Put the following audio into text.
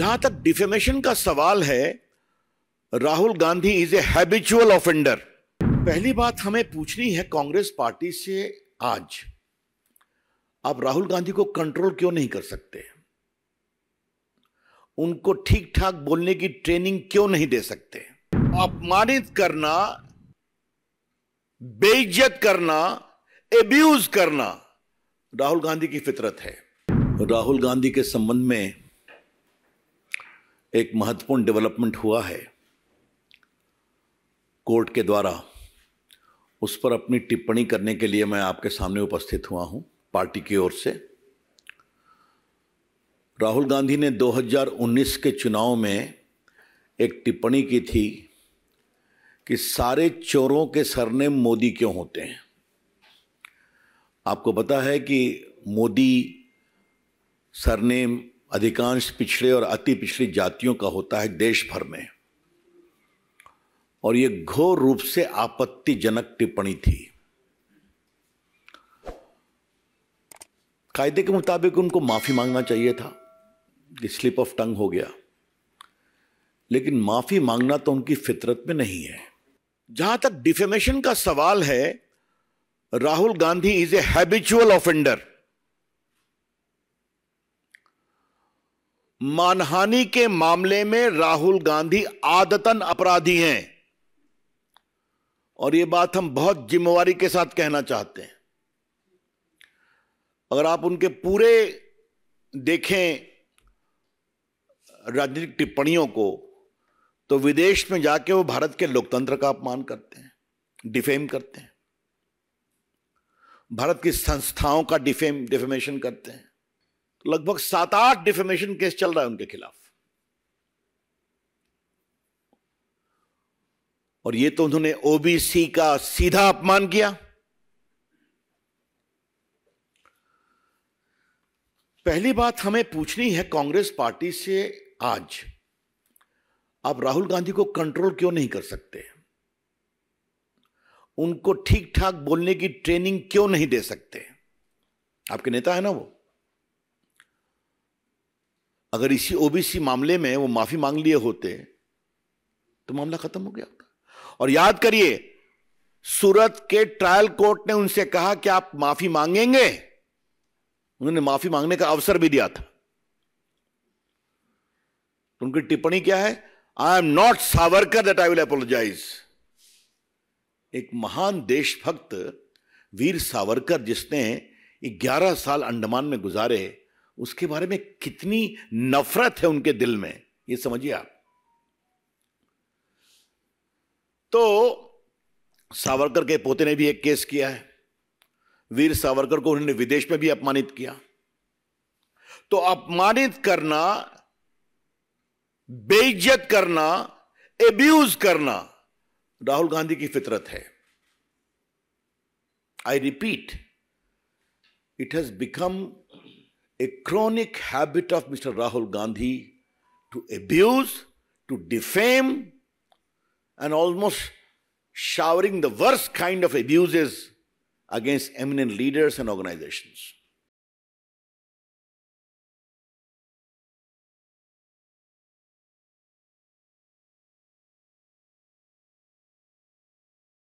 जहां तक डिफेमेशन का सवाल है Rahul Gandhi is a habitual offender पहली बात हमें पूछनी है कांग्रेस पार्टी से आज आप राहुल गांधी को कंट्रोल क्यों नहीं कर सकते उनको ठीक ठाक बोलने की ट्रेनिंग क्यों नहीं दे सकते अपमानित करना बेइज्जत करना एब्यूज करना राहुल गांधी की फितरत है राहुल गांधी के संबंध में एक महत्वपूर्ण डेवलपमेंट हुआ है कोर्ट के द्वारा उस पर अपनी टिप्पणी करने के लिए मैं आपके सामने उपस्थित हुआ हूं पार्टी की ओर से राहुल गांधी ने 2019 के चुनाव में एक टिप्पणी की थी कि सारे चोरों के सरने मोदी क्यों होते हैं आपको पता है कि मोदी सरनेम अधिकांश पिछड़े और अति पिछड़ी जातियों का होता है देश भर में और यह घोर रूप से आपत्तिजनक टिप्पणी थी कायदे के मुताबिक उनको माफ़ी मांगना चाहिए था स्लिप ऑफ टंग हो गया लेकिन माफ़ी मांगना तो उनकी फितरत में नहीं है जहां तक डिफेमेशन का सवाल है Rahul Gandhi is a habitual offender मानहानि के मामले में राहुल गांधी आदतन अपराधी हैं और ये बात हम बहुत जिम्मेवारी के साथ कहना चाहते हैं अगर आप उनके पूरे देखें राजनीतिक टिप्पणियों को तो विदेश में जाके वो भारत के लोकतंत्र का अपमान करते हैं डिफेम करते हैं भारत की संस्थाओं का डिफेम डिफेमेशन करते हैं लगभग सात आठ डिफेमेशन केस चल रहा है उनके खिलाफ और ये तो उन्होंने ओबीसी का सीधा अपमान किया पहली बात हमें पूछनी है कांग्रेस पार्टी से आज आप राहुल गांधी को कंट्रोल क्यों नहीं कर सकते उनको ठीक ठाक बोलने की ट्रेनिंग क्यों नहीं दे सकते आपके नेता है ना वो अगर इसी ओबीसी मामले में वो माफी मांग लिए होते तो मामला खत्म हो गया और याद करिए सूरत के ट्रायल कोर्ट ने उनसे कहा कि आप माफी मांगेंगे उन्होंने माफी मांगने का अवसर भी दिया था तो उनकी टिप्पणी क्या है I am not Savarkar that I will apologise एक महान देशभक्त वीर सावरकर जिसने 11 साल अंडमान में गुजारे उसके बारे में कितनी नफरत है उनके दिल में ये समझिए आप तो सावरकर के पोते ने भी एक केस किया है वीर सावरकर को उन्होंने विदेश में भी अपमानित किया तो अपमानित करना बेइज्जत करना एब्यूज करना राहुल गांधी की फितरत है I repeat it has become a chronic habit of Mr. Rahul Gandhi to abuse, to defame, and almost showering the worst kind of abuses against eminent leaders and organizations.